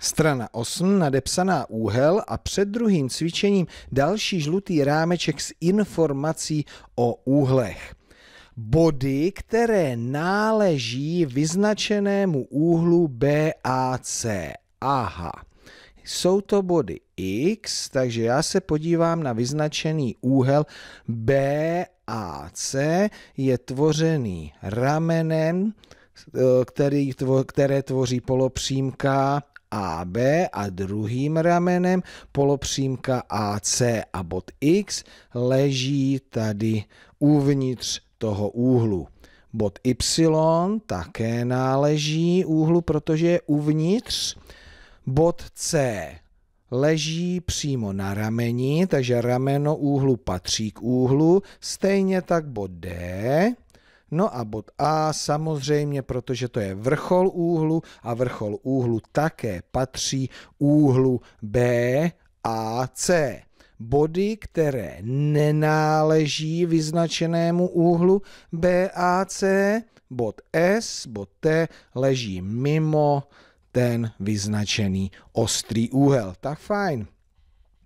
Strana 8 nadepsaná úhel a před druhým cvičením další žlutý rámeček s informací o úhlech. Body, které náleží vyznačenému úhlu BAC. Aha. Jsou to body X, takže já se podívám na vyznačený úhel BAC je tvořený ramenem, eh, který, které tvoří polopřímka AB a druhým ramenem polopřímka AC a bod X leží tady uvnitř toho úhlu. Bod Y také náleží úhlu, protože je uvnitř. Bod C leží přímo na rameni, takže rameno úhlu patří k úhlu, stejně tak bod D No a bod A samozřejmě, protože to je vrchol úhlu a vrchol úhlu také patří úhlu B a C body, které nenáleží vyznačenému úhlu BAC, bod S, bod T leží mimo ten vyznačený ostrý úhel. Tak fajn.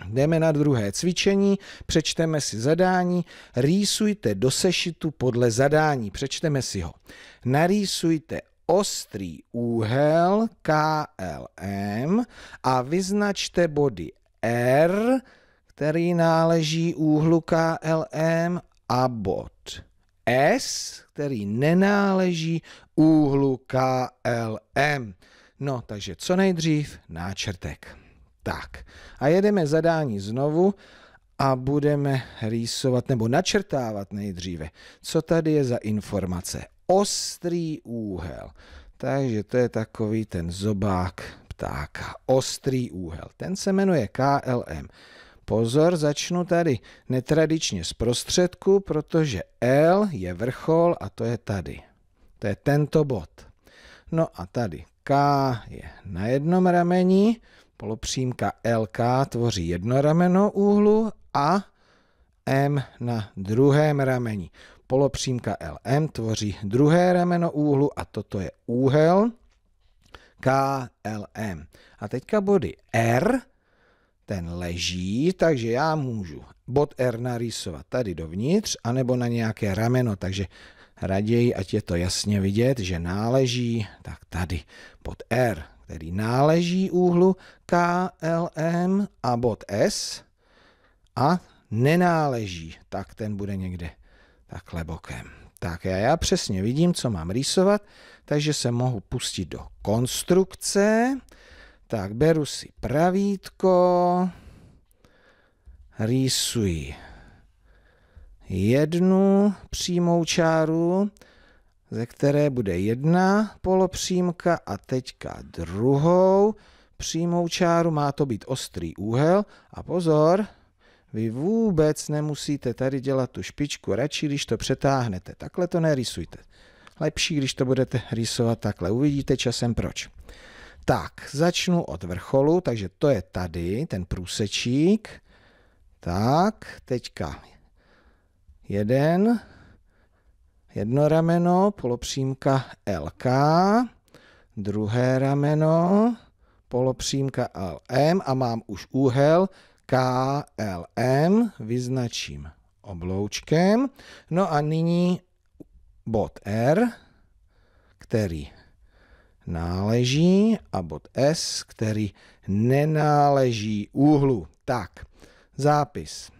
Jdeme na druhé cvičení, přečteme si zadání, rýsujte do sešitu podle zadání, přečteme si ho. Narýsujte ostrý úhel KLM a vyznačte body R, který náleží úhlu KLM a bod S, který nenáleží úhlu KLM. No, takže co nejdřív náčrtek. Tak a jedeme zadání znovu a budeme rýsovat nebo načrtávat nejdříve, co tady je za informace. Ostrý úhel. Takže to je takový ten zobák ptáka. Ostrý úhel. Ten se jmenuje KLM. Pozor, začnu tady netradičně z prostředku, protože L je vrchol a to je tady. To je tento bod. No a tady K je na jednom rameni, Polopřímka LK tvoří jedno rameno úhlu a M na druhém rameni. Polopřímka LM tvoří druhé rameno úhlu a toto je úhel KLM. A teďka body R, ten leží, takže já můžu bod R narýsovat tady dovnitř, anebo na nějaké rameno, takže raději, ať je to jasně vidět, že náleží, tak tady pod R který náleží úhlu KLM a bod S a nenáleží, tak ten bude někde takhle bokem. Tak já, já přesně vidím, co mám rýsovat, takže se mohu pustit do konstrukce. Tak beru si pravítko, rýsuji jednu přímou čáru, ze které bude jedna polopřímka a teďka druhou přímou čáru, má to být ostrý úhel a pozor, vy vůbec nemusíte tady dělat tu špičku, radši když to přetáhnete, takhle to nerysujte. Lepší, když to budete rysovat takhle, uvidíte časem proč. Tak, začnu od vrcholu, takže to je tady, ten průsečík. Tak, teďka jeden, jedno rameno, polopřímka LK, druhé rameno, polopřímka LM a mám už úhel KLM, vyznačím obloučkem. No a nyní bod R, který náleží a bod S, který nenáleží úhlu. Tak, zápis.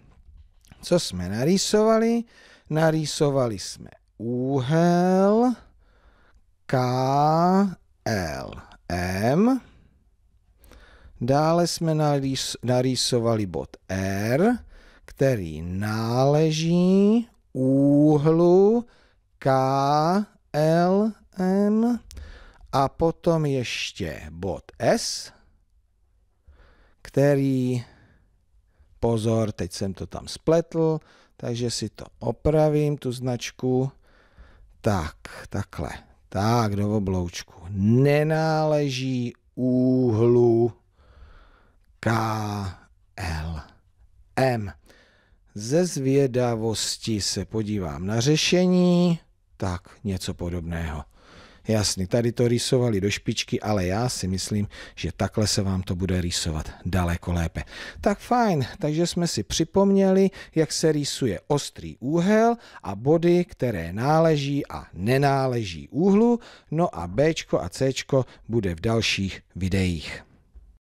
Co jsme narýsovali? Narýsovali jsme úhel KLM. Dále jsme narýsovali bod R, který náleží úhlu KLM a potom ještě bod S, který, pozor, teď jsem to tam spletl, takže si to opravím, tu značku, tak, takhle, tak do obloučku. Nenáleží úhlu KLM. Ze zvědavosti se podívám na řešení, tak něco podobného. Jasný, tady to rýsovali do špičky, ale já si myslím, že takhle se vám to bude rýsovat daleko lépe. Tak fajn, takže jsme si připomněli, jak se rýsuje ostrý úhel a body, které náleží a nenáleží úhlu, no a B a C bude v dalších videích.